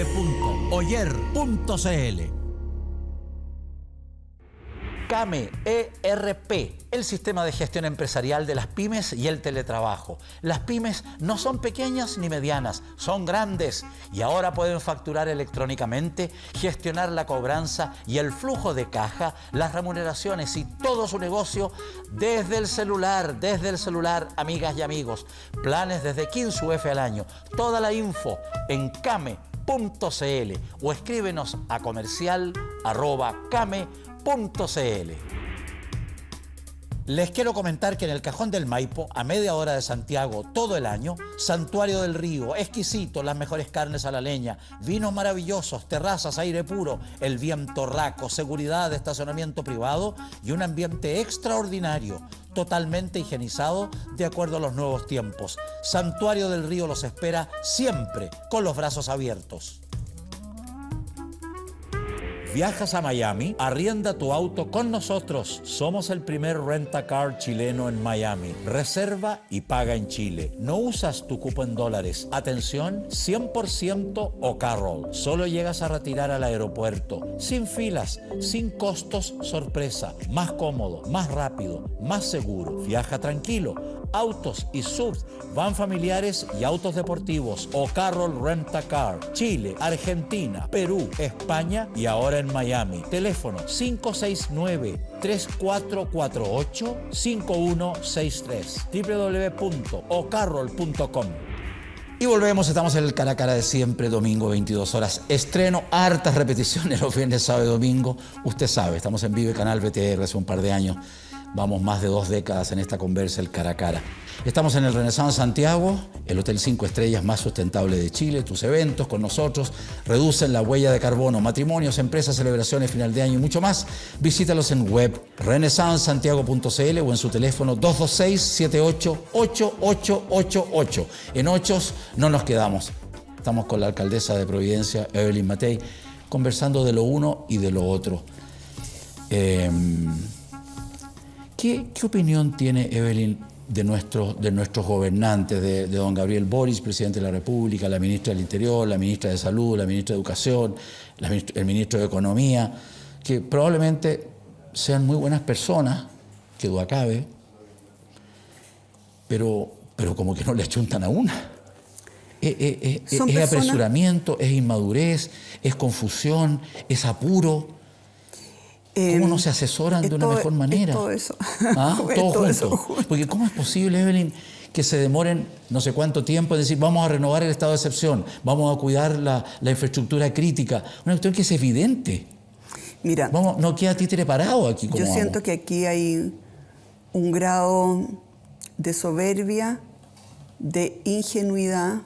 CAME, ERP, el sistema de gestión empresarial de las pymes y el teletrabajo. Las pymes no son pequeñas ni medianas, son grandes y ahora pueden facturar electrónicamente, gestionar la cobranza y el flujo de caja, las remuneraciones y todo su negocio desde el celular, desde el celular, amigas y amigos. Planes desde 15 UF al año. Toda la info en CAME.cl o escríbenos a comercial .cl. Les quiero comentar que en el Cajón del Maipo, a media hora de Santiago, todo el año, Santuario del Río, exquisito, las mejores carnes a la leña, vinos maravillosos, terrazas, aire puro, el viento raco, seguridad estacionamiento privado y un ambiente extraordinario, totalmente higienizado de acuerdo a los nuevos tiempos. Santuario del Río los espera siempre con los brazos abiertos viajas a Miami, arrienda tu auto con nosotros. Somos el primer renta car chileno en Miami. Reserva y paga en Chile. No usas tu cupo en dólares. Atención, 100% o Solo llegas a retirar al aeropuerto. Sin filas, sin costos sorpresa. Más cómodo, más rápido, más seguro. Viaja tranquilo. Autos y subs, van familiares y autos deportivos. O renta car, Chile, Argentina, Perú, España y ahora en Miami. Teléfono 569-3448-5163. www.ocarroll.com. Y volvemos, estamos en el cara a cara de siempre, domingo 22 horas. Estreno, hartas repeticiones los viernes, sábado y domingo. Usted sabe, estamos en vivo canal BTR hace un par de años. Vamos más de dos décadas en esta conversa el cara a cara. Estamos en el Renaissance Santiago, el hotel cinco estrellas más sustentable de Chile. Tus eventos con nosotros reducen la huella de carbono, matrimonios, empresas, celebraciones, final de año y mucho más. Visítalos en web renaissancesantiago.cl o en su teléfono 226-788888. En ochos no nos quedamos. Estamos con la alcaldesa de Providencia, Evelyn Matei, conversando de lo uno y de lo otro. Em, ¿Qué, opinión tiene Evelyn de nuestros, gobernantes, de, don Gabriel Boris, presidente de la República, la ministra del Interior, la ministra de Salud, la ministra de Educación, el ministro de Economía, que probablemente sean muy buenas personas, que duda cabe, pero, pero como que no le achuntan a una? Eh, eh, eh, es apresuramiento, es inmadurez, es confusión, es apuro. ¿Cómo em, no se asesoran de una mejor manera? todo eso. ¿Ah? Todo, junto? Porque ¿cómo es posible, Evelyn, que se demoren no sé cuánto tiempo en decir vamos a renovar el estado de excepción, vamos a cuidar la, infraestructura crítica? Una cuestión que es evidente. Mira. no queda ti preparado aquí. yo siento que aquí hay un grado de soberbia, de ingenuidad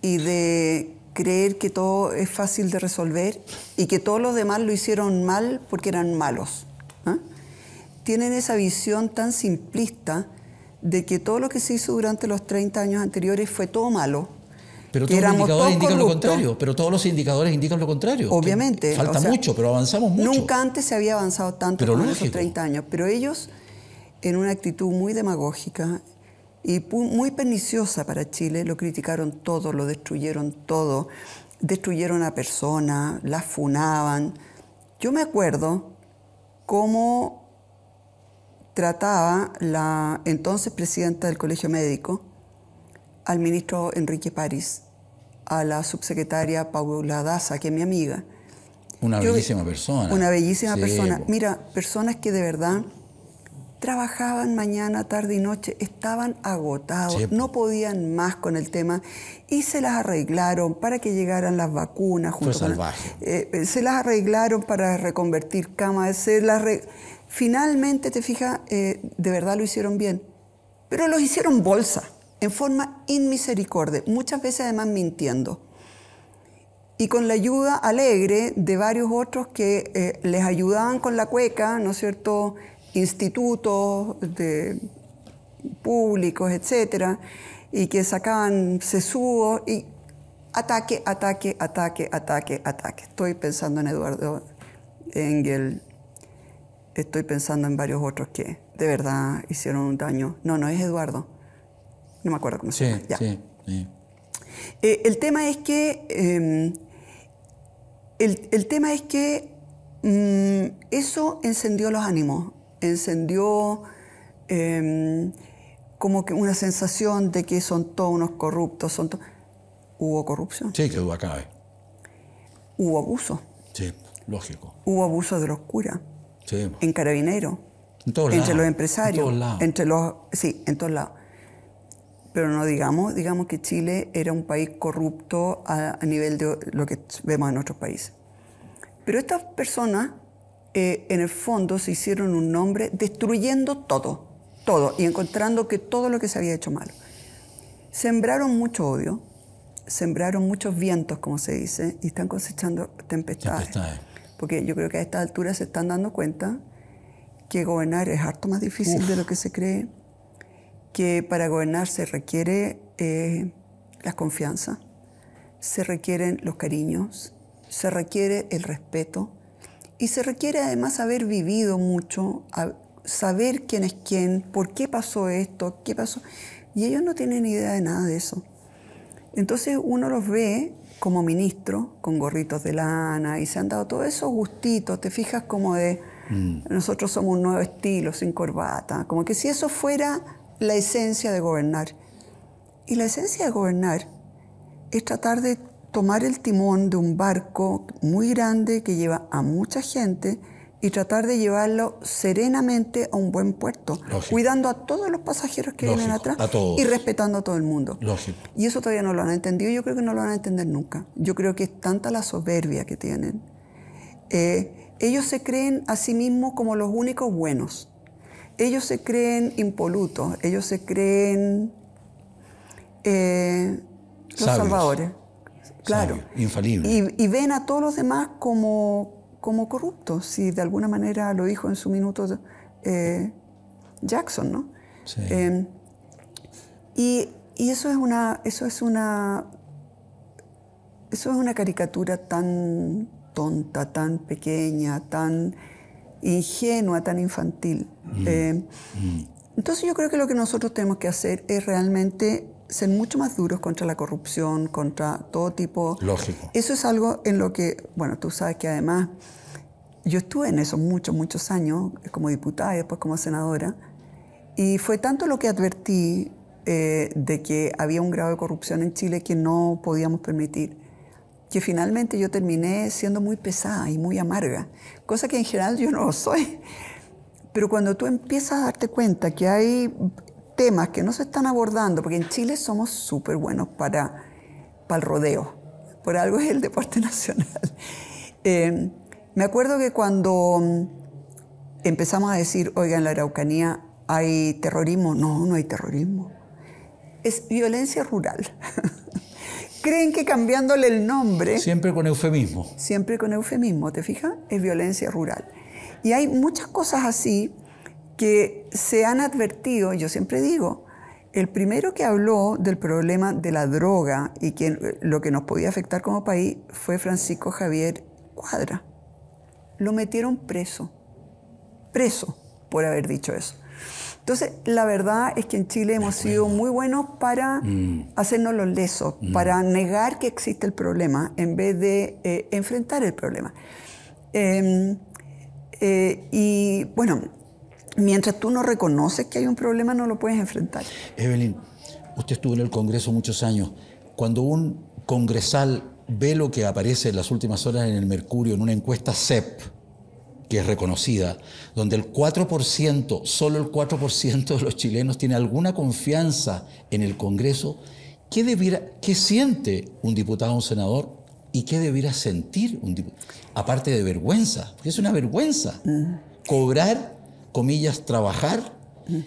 y de creer que todo es fácil de resolver y que todos los demás lo hicieron mal porque eran malos. ¿ah? Tienen esa visión tan simplista de que todo lo que se hizo durante los 30 años anteriores fue todo malo. Pero todos los indicadores indican lo contrario. Pero todos los indicadores indican lo contrario. Obviamente. Falta mucho, pero avanzamos mucho. Nunca antes se había avanzado tanto en esos 30 años. Pero ellos, en una actitud muy demagógica, y muy perniciosa para Chile. Lo criticaron todo, lo destruyeron todo, destruyeron a personas, las funaban. Yo me acuerdo cómo trataba la entonces presidenta del Colegio Médico al ministro Enrique París, a la subsecretaria Paula Daza, que es mi amiga. Una bellísima persona. Una bellísima persona. Mira, personas que de verdad trabajaban mañana, tarde y noche, estaban agotados, no podían más con el tema y se las arreglaron para que llegaran las vacunas. Junto eh, eh, se las arreglaron para reconvertir camas, se las finalmente, te fijas, eh, de verdad lo hicieron bien, pero los hicieron bolsa, en forma inmisericordia, muchas veces además mintiendo y con la ayuda alegre de varios otros que les ayudaban con la cueca, ¿no es cierto? institutos de públicos, etcétera, y que sacaban sesudos y ataque, ataque, ataque, ataque, ataque. Estoy pensando en Eduardo Engel, estoy pensando en varios otros que de verdad hicieron un daño. No, no es Eduardo, no me acuerdo cómo se llama. Eh, el tema es que, em, el, tema es que mm, eso encendió los ánimos encendió em, como que una sensación de que son todos unos corruptos. Son Hubo corrupción. Sí, que duda cabe. Eh. Hubo abuso. Sí, lógico. Hubo abuso de los curas. Sí. En carabineros. En todos entre los empresarios. En todos lados. Entre los, sí, en todos lados. Pero no digamos, digamos que Chile era un país corrupto a, a nivel de lo que vemos en otros países. Pero estas personas eh, en el fondo se hicieron un nombre destruyendo todo, todo, y encontrando que todo lo que se había hecho mal Sembraron mucho odio, sembraron muchos vientos, como se dice, y están cosechando tempestades. Porque yo creo que a esta altura se están dando cuenta que gobernar es harto más difícil de lo que se cree, que para gobernar se requiere eh, la confianza, se requieren los cariños, se requiere el respeto, y se requiere además haber vivido mucho, saber quién es quién, por qué pasó esto, qué pasó. Y ellos no tienen idea de nada de eso. Entonces uno los ve como ministros, con gorritos de lana, y se han dado todos esos gustitos, te fijas como de, mm. nosotros somos un nuevo estilo, sin corbata, como que si eso fuera la esencia de gobernar. Y la esencia de gobernar es tratar de tomar el timón de un barco muy grande que lleva a mucha gente y tratar de llevarlo serenamente a un buen puerto, cuidando a todos los pasajeros que vienen atrás y respetando a todo el mundo. Y eso todavía no lo han entendido, yo creo que no lo van a entender nunca. Yo creo que es tanta la soberbia que tienen. Eh, ellos se creen a sí mismos como los únicos buenos. Ellos se creen impolutos, ellos se creen eh, los salvadores. Claro. infalible. Y, ven a todos los demás como, como corruptos, si de alguna manera lo dijo en su minuto eh, Jackson, ¿no? Sí. Em, y, eso es una. Eso es una. Eso es una caricatura tan tonta, tan pequeña, tan ingenua, tan infantil. Mm. Em, mm. Entonces yo creo que lo que nosotros tenemos que hacer es realmente ser mucho más duros contra la corrupción, contra todo tipo. Lógico. Eso es algo en lo que, bueno, tú sabes que además yo estuve en eso muchos, muchos años como diputada y después como senadora. Y fue tanto lo que advertí eh, de que había un grado de corrupción en Chile que no podíamos permitir, que finalmente yo terminé siendo muy pesada y muy amarga, cosa que en general yo no lo soy. Pero cuando tú empiezas a darte cuenta que hay temas que no se están abordando, porque en Chile somos súper buenos para, para el rodeo, por algo es el deporte nacional. Em, me acuerdo que cuando mm, empezamos a decir, oiga, en la Araucanía hay terrorismo, no, no hay terrorismo, es violencia rural. Creen que cambiándole el nombre... Siempre con eufemismo. Siempre con eufemismo, ¿te fijas? Es violencia rural. Y hay muchas cosas así que se han advertido, yo siempre digo, el primero que habló del problema de la droga y lo que nos podía afectar como país fue Francisco Javier Cuadra. Lo metieron preso, preso por haber dicho eso. Entonces, la verdad es que en Chile hemos sido muy buenos para mm. hacernos los lesos, mm. para negar que existe el problema en vez de eh, enfrentar el problema. Em, eh, y bueno, mientras tú no reconoces que hay un problema, no lo puedes enfrentar. Evelyn, usted estuvo en el Congreso muchos años. Cuando un congresal ve lo que aparece en las últimas horas en el Mercurio, en una encuesta CEP, que es reconocida, donde el 4%, solo el 4% de los chilenos tiene alguna confianza en el Congreso, ¿qué, siente un diputado o un senador y qué debiera sentir un diputado? Aparte de vergüenza, porque es una vergüenza. Mm. Cobrar comillas, trabajar mm.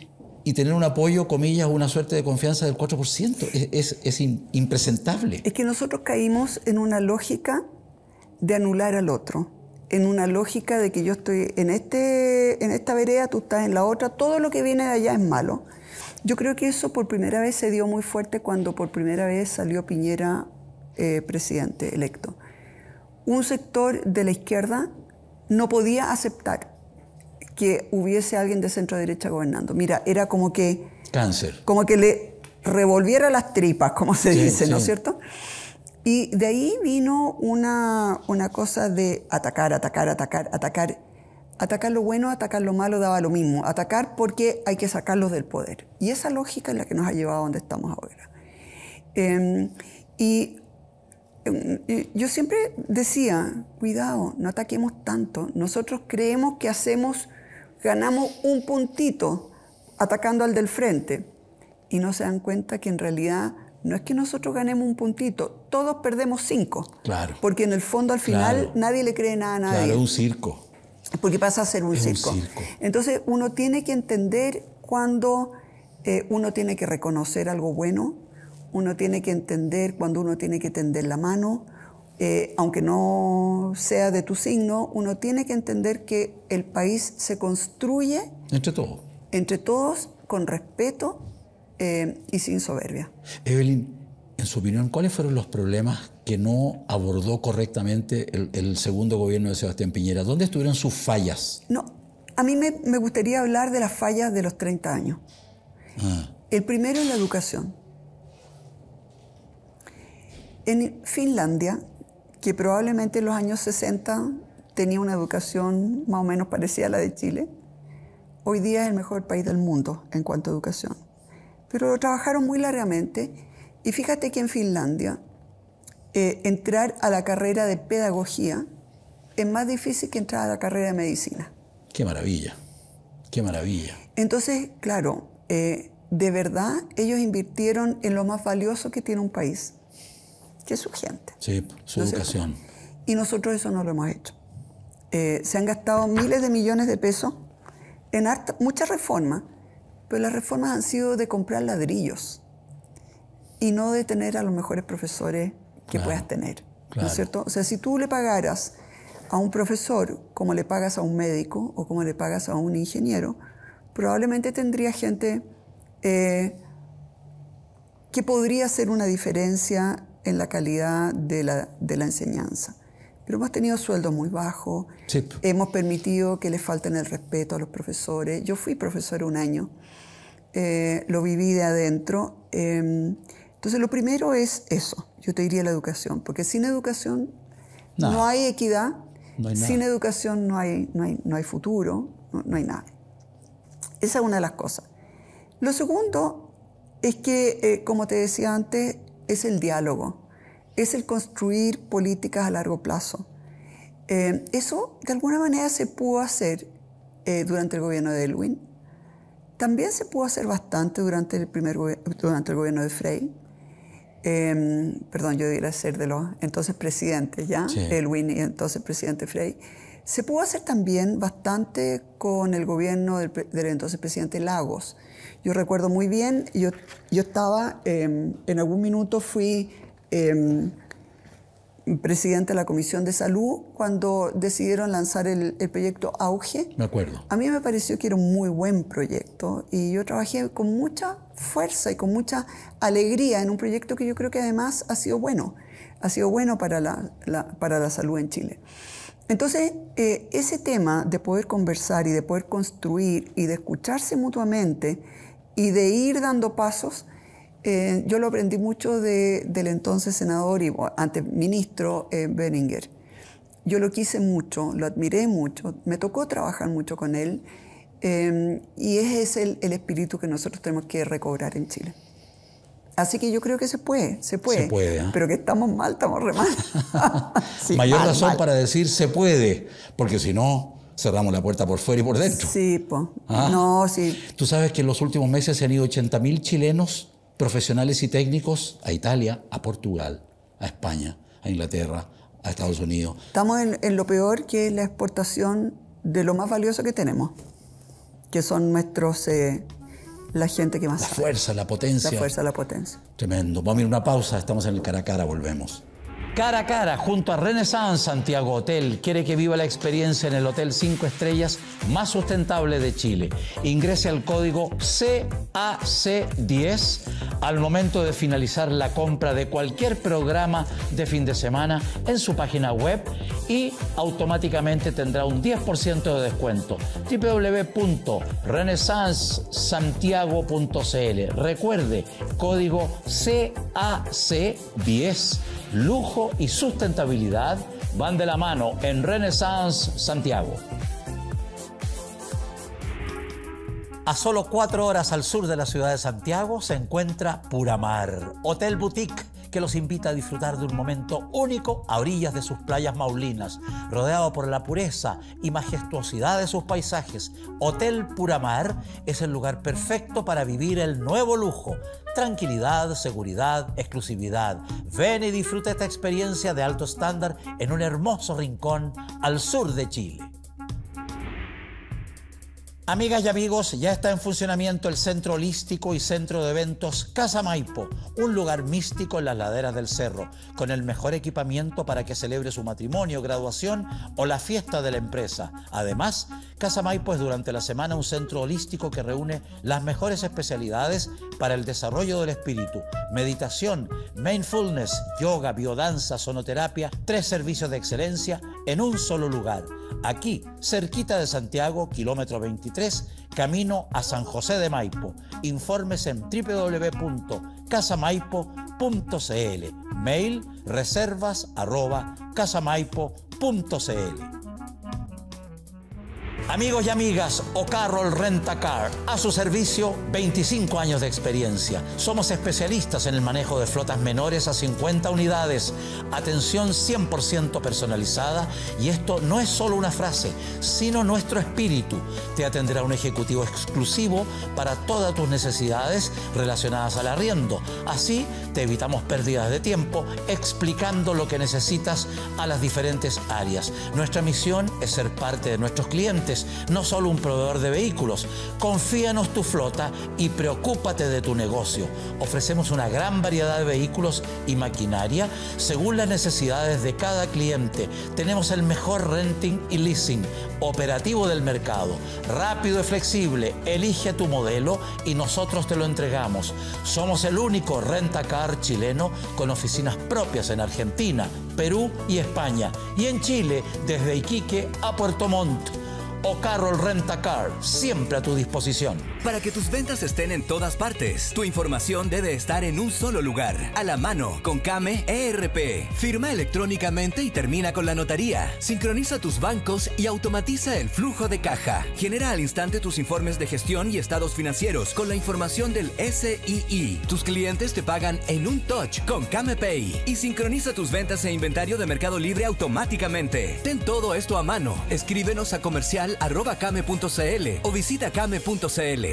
y tener un apoyo, comillas, una suerte de confianza del 4%. Es, es impresentable. Es que nosotros caímos en una lógica de anular al otro, en una lógica de que yo estoy en, este, en esta vereda, tú estás en la otra, todo lo que viene de allá es malo. Yo creo que eso por primera vez se dio muy fuerte cuando por primera vez salió Piñera eh, presidente electo. Un sector de la izquierda no podía aceptar que hubiese alguien de centro derecha gobernando. Mira, era como que... Cáncer. Como que le revolviera las tripas, como se dice, ¿no es cierto? Y de ahí vino una, cosa de atacar, atacar, atacar, atacar. Atacar lo bueno, atacar lo malo daba lo mismo. Atacar porque hay que sacarlos del poder. Y esa lógica es la que nos ha llevado a donde estamos ahora. Em, em, y yo siempre decía, cuidado, no ataquemos tanto. Nosotros creemos que hacemos ganamos un puntito atacando al del frente. Y no se dan cuenta que en realidad no es que nosotros ganemos un puntito, todos perdemos cinco. Claro. Porque en el fondo al final nadie le cree nada a nadie. Claro, es un circo. Porque pasa a ser un, circo. circo. Entonces uno tiene que entender cuando eh, uno tiene que reconocer algo bueno, uno tiene que entender cuando uno tiene que tender la mano, eh, aunque no sea de tu signo, uno tiene que entender que el país se construye entre todos, entre todos con respeto eh, y sin soberbia. Evelyn, en su opinión, ¿cuáles fueron los problemas que no abordó correctamente el, segundo gobierno de Sebastián Piñera? ¿Dónde estuvieron sus fallas? No, a mí me, gustaría hablar de las fallas de los 30 años. Ah. El primero es la educación. En Finlandia, que probablemente en los años 60 tenía una educación más o menos parecida a la de Chile, hoy día es el mejor país del mundo en cuanto a educación. Pero lo trabajaron muy largamente y fíjate que en Finlandia eh, entrar a la carrera de pedagogía es más difícil que entrar a la carrera de medicina. Qué maravilla, qué maravilla. Entonces, claro, eh, de verdad ellos invirtieron en lo más valioso que tiene un país, que es su gente. Sí, su educación. Y nosotros eso no lo hemos hecho. Eh, se han gastado miles de millones de pesos en muchas reformas, pero las reformas han sido de comprar ladrillos y no de tener a los mejores profesores que puedas tener. ¿No es cierto? O sea, si tú le pagaras a un profesor como le pagas a un médico o como le pagas a un ingeniero, probablemente tendría gente eh, que podría hacer una diferencia en la calidad de la, de la enseñanza. Pero hemos tenido sueldos muy bajos, hemos permitido que le falten el respeto a los profesores. Yo fui profesor un año, eh, lo viví de adentro. Em, entonces lo primero es eso, yo te diría la educación, porque sin educación no, hay equidad, sin educación no hay, no hay, no hay futuro, no hay nada. Esa es una de las cosas. Lo segundo es que, eh, como te decía antes, es el diálogo, es el construir políticas a largo plazo. Eh, eso de alguna manera se pudo hacer eh, durante el gobierno de Elwin. También se pudo hacer bastante durante el, primer durante el gobierno de Frey. Em, perdón, yo diría ser de los entonces presidentes, ¿ya? Elwin y entonces presidente Frey. Se pudo hacer también bastante con el gobierno del entonces presidente Lagos. Yo recuerdo muy bien, yo, yo estaba, em, en algún minuto fui em, presidente de la Comisión de Salud cuando decidieron lanzar el, proyecto Auge. Me acuerdo. A mí me pareció que era un muy buen proyecto y yo trabajé con mucha fuerza y con mucha alegría en un proyecto que yo creo que además ha sido bueno, ha sido bueno para la, para la salud en Chile. Entonces, eh, ese tema de poder conversar y de poder construir y de escucharse mutuamente, y de ir dando pasos. Eh, yo lo aprendí mucho del entonces senador y antes ministro eh, Beninger. Yo lo quise mucho, lo admiré mucho, me tocó trabajar mucho con él eh, y ese es el, espíritu que nosotros tenemos que recobrar en Chile. Así que yo creo que se puede, se puede. Se puede ¿eh? Pero que estamos mal, estamos re mal. Mayor razón para decir se puede, porque si no, cerramos la puerta por fuera y por dentro. Sí, po. Ah. No, sí. Tú sabes que en los últimos meses se han ido 80.000 chilenos, profesionales y técnicos, a Italia, a Portugal, a España, a Inglaterra, a Estados Unidos. Estamos en, lo peor que es la exportación de lo más valioso que tenemos, que son nuestros. Eh, la gente que más. La fuerza, la potencia. La fuerza, la potencia. Tremendo. Vamos a ir una pausa, estamos en el cara a cara, volvemos cara a cara junto a Renaissance Santiago Hotel quiere que viva la experiencia en el Hotel 5 Estrellas más sustentable de Chile. Ingrese al código CAC10 al momento de finalizar la compra de cualquier programa de fin de semana en su página web y automáticamente tendrá un 10% de descuento. www.renaissancesantiago.cl Recuerde, código CAC10. Lujo y sustentabilidad van de la mano en Renaissance Santiago. A solo cuatro horas al sur de la ciudad de Santiago se encuentra Puramar, Hotel Boutique que los invita a disfrutar de un momento único a orillas de sus playas maulinas, rodeado por la pureza y majestuosidad de sus paisajes. Hotel Puramar es el lugar perfecto para vivir el nuevo lujo, tranquilidad, seguridad, exclusividad. Ven y disfruta esta experiencia de alto estándar en un hermoso rincón al sur de Chile. Amigas y amigos, ya está en funcionamiento el Centro Holístico y Centro de Eventos Casa Maipo, un lugar místico en las laderas del cerro, con el mejor equipamiento para que celebre su matrimonio, graduación o la fiesta de la empresa. Además, Casa Maipo es durante la semana un centro holístico que reúne las mejores especialidades para el desarrollo del espíritu, meditación, mindfulness, yoga, biodanza, sonoterapia, tres servicios de excelencia en un solo lugar aquí, cerquita de Santiago, kilómetro 23, camino a San José de Maipo. Informes en www.casamaipo.cl. Mail reservas arroba casamaipo.cl. Amigos y amigas, Renta Rentacar, a su servicio 25 años de experiencia. Somos especialistas en el manejo de flotas menores a 50 unidades, atención 100% personalizada y esto no es solo una frase, sino nuestro espíritu. Te atenderá un ejecutivo exclusivo para todas tus necesidades relacionadas al arriendo. Así te evitamos pérdidas de tiempo explicando lo que necesitas a las diferentes áreas. Nuestra misión es ser parte de nuestros clientes no solo un proveedor de vehículos. Confíanos tu flota y preocúpate de tu negocio. Ofrecemos una gran variedad de vehículos y maquinaria según las necesidades de cada cliente. Tenemos el mejor renting y leasing operativo del mercado, rápido y flexible. Elige tu modelo y nosotros te lo entregamos. Somos el único rentacar chileno con oficinas propias en Argentina, Perú y España y en Chile desde Iquique a Puerto Montt o Carroll Rentacar, siempre a tu disposición. Para que tus ventas estén en todas partes, tu información debe estar en un solo lugar, a la mano, con Kame ERP. Firma electrónicamente y termina con la notaría. Sincroniza tus bancos y automatiza el flujo de caja. Genera al instante tus informes de gestión y estados financieros con la información del SII. Tus clientes te pagan en un touch con Pay. y sincroniza tus ventas e inventario de Mercado Libre automáticamente. Ten todo esto a mano. Escríbenos a comercial arroba came.cl o visita came.cl.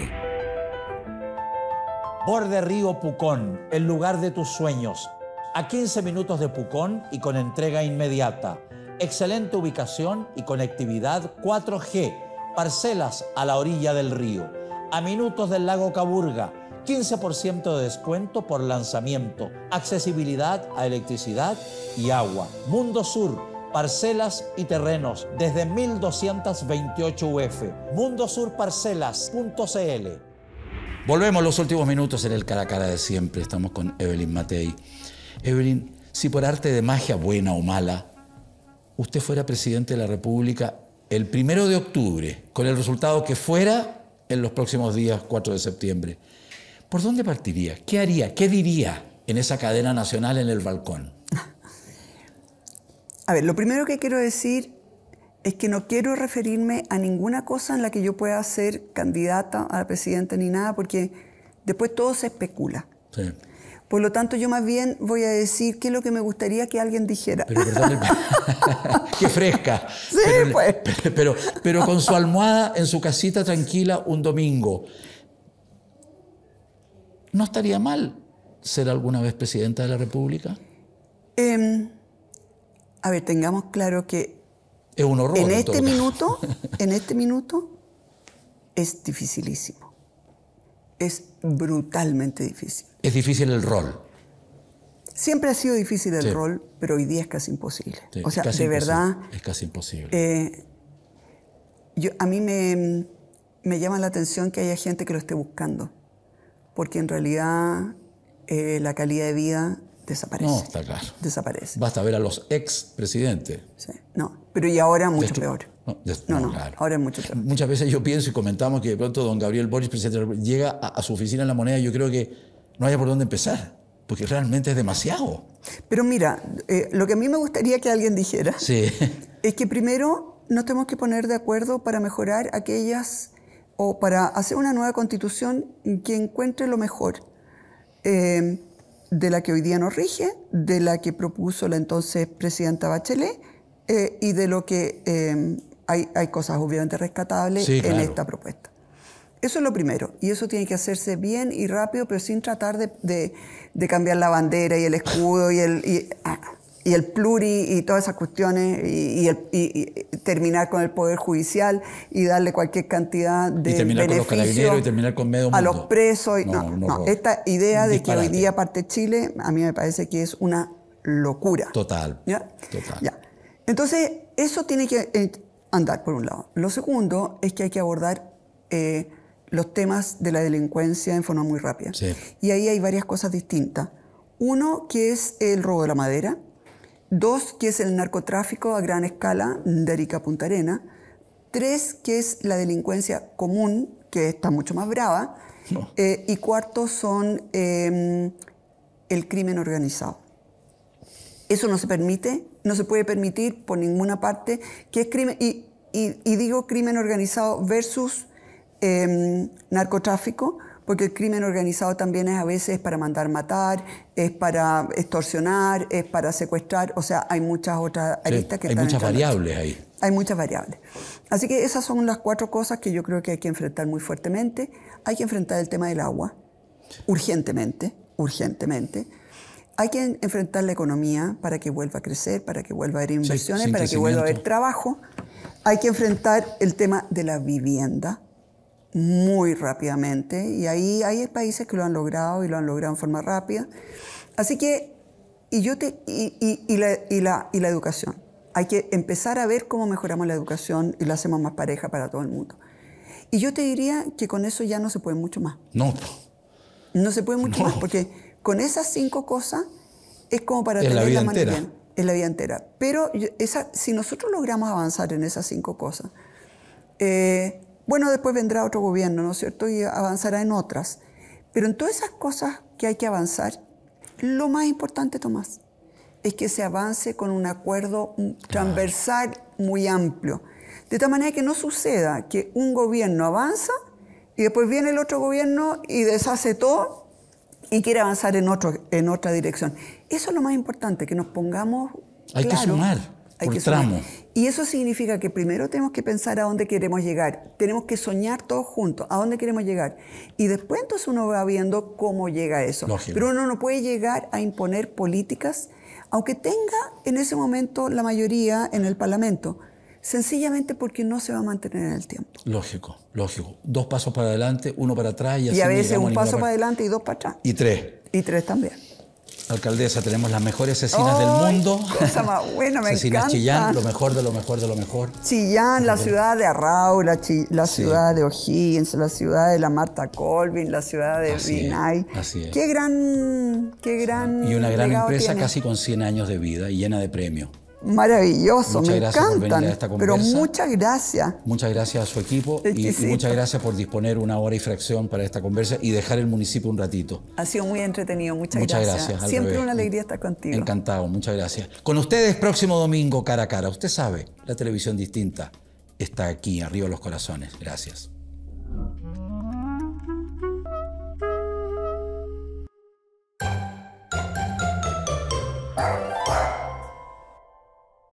Borde Río Pucón, el lugar de tus sueños. A 15 minutos de Pucón y con entrega inmediata. Excelente ubicación y conectividad 4G. Parcelas a la orilla del río. A minutos del lago Caburga. 15% de descuento por lanzamiento. Accesibilidad a electricidad y agua. Mundo Sur parcelas y terrenos desde 1228 UF. Mundosurparcelas.cl. Volvemos los últimos minutos en el cara a cara de siempre. Estamos con Evelyn Matei. Evelyn, si por arte de magia, buena o mala, usted fuera presidente de la República el primero de octubre, con el resultado que fuera en los próximos días, 4 de septiembre, ¿por dónde partiría? ¿Qué haría? ¿Qué diría en esa cadena nacional en el balcón? A ver, lo primero que quiero decir es que no quiero referirme a ninguna cosa en la que yo pueda ser candidata a la presidenta ni nada, porque después todo se especula. Por lo tanto, yo más bien voy a decir qué es lo que me gustaría que alguien dijera. Pero, qué fresca. Sí, pues. Pero, con su almohada en su casita tranquila un domingo. ¿No estaría mal ser alguna vez presidenta de la República? Eh, a ver, tengamos claro que en este minuto, en este minuto es dificilísimo. Es brutalmente difícil. Es difícil el rol. Siempre ha sido difícil el rol, pero hoy día es casi imposible. o sea, de verdad. Es casi imposible. Eh, yo, a mí me, llama la atención que haya gente que lo esté buscando, porque en realidad eh, la calidad de vida desaparece. No, está claro. Desaparece. Basta ver a los ex presidentes. Sí. No, pero y ahora mucho peor. No, no, claro. ahora es mucho peor. Muchas veces yo pienso y comentamos que de pronto don Gabriel boris presidente, llega a, su oficina en la moneda y yo creo que no haya por dónde empezar, porque realmente es demasiado. Pero mira, eh, lo que a mí me gustaría que alguien dijera sí. es que primero nos tenemos que poner de acuerdo para mejorar aquellas o para hacer una nueva constitución que encuentre lo mejor. Eh, de la que hoy día nos rige, de la que propuso la entonces presidenta Bachelet eh, y de lo que em, hay, hay, cosas obviamente rescatables en esta propuesta. Eso es lo primero, y eso tiene que hacerse bien y rápido, pero sin tratar de, cambiar la bandera y el escudo y el... Ah, y el pluri y todas esas cuestiones y, terminar con el poder judicial y darle cualquier cantidad de y terminar con los y terminar con medio a los presos esta idea de que hoy día parte Chile a mí me parece que es una locura total ¿Ya? total entonces eso tiene que eh, andar por un lado lo segundo es que hay que abordar eh, los temas de la delincuencia en forma muy rápida y ahí hay varias cosas distintas uno que es el robo de la madera Dos, que es el narcotráfico a gran escala de Arica Punta Arena. Tres, que es la delincuencia común, que está mucho más brava. Eh, y cuarto son em, el crimen organizado. Eso no se permite, no se puede permitir por ninguna parte, que es crimen, y, digo crimen organizado versus em, narcotráfico, porque el crimen organizado también es a veces para mandar matar, es para extorsionar, es para secuestrar, o sea, hay muchas otras aristas sí, que hay muchas variables ahí. Hay muchas variables. Así que esas son las cuatro cosas que yo creo que hay que enfrentar muy fuertemente. Hay que enfrentar el tema del agua, urgentemente, urgentemente. Hay que enfrentar la economía para que vuelva a crecer, para que vuelva a haber inversiones, para que vuelva a haber trabajo. Hay que enfrentar el tema de la vivienda, muy rápidamente y ahí hay países que lo han logrado y lo han logrado en forma rápida. Así que, y, yo te, y, la, y, la, y la educación. Hay que empezar a ver cómo mejoramos la educación y la hacemos más pareja para todo el mundo. Y yo te diría que con eso ya no se puede mucho más. No. No se puede mucho más porque con esas cinco cosas es como para tener la, vida Es la vida entera. Pero esa, si nosotros logramos avanzar en esas cinco cosas, eh, bueno, después vendrá otro gobierno, ¿no es cierto? Y avanzará en otras. Pero en todas esas cosas que hay que avanzar, lo más importante, Tomás, es que se avance con un acuerdo transversal muy amplio. De tal manera que no suceda que un gobierno avanza y después viene el otro gobierno y deshace todo y quiere avanzar en, otro, en otra dirección. Eso es lo más importante, que nos pongamos... Hay que sumar. Por hay que tramo. Y eso significa que primero tenemos que pensar a dónde queremos llegar, tenemos que soñar todos juntos, a dónde queremos llegar. Y después entonces uno va viendo cómo llega eso. Pero uno no puede llegar a imponer políticas, aunque tenga en ese momento la mayoría en el Parlamento, sencillamente porque no se va a mantener en el tiempo. Lógico, lógico. Dos pasos para adelante, uno para atrás y así. Y a veces un paso para adelante y dos para atrás. Y tres. Y tres también. Alcaldesa, tenemos las mejores asesinas del mundo. Cosa me Chillán, lo mejor de lo mejor de lo mejor. Chillán, la ciudad de Arrau, la, ciudad de O'Higgins, la ciudad de la Marta Colvin, la ciudad de Vinay. así Qué gran, qué gran. Y una gran empresa casi con 100 años de vida y llena de premios. Maravilloso, me gracias encantan. Pero muchas gracias. Muchas gracias a su equipo y, muchas gracias por disponer una hora y fracción para esta conversa y dejar el municipio un ratito. Ha sido muy entretenido, muchas, gracias. Siempre una alegría estar contigo. Encantado, muchas gracias. Con ustedes próximo domingo cara a cara. Usted sabe, la televisión distinta está aquí, arriba de los corazones. Gracias.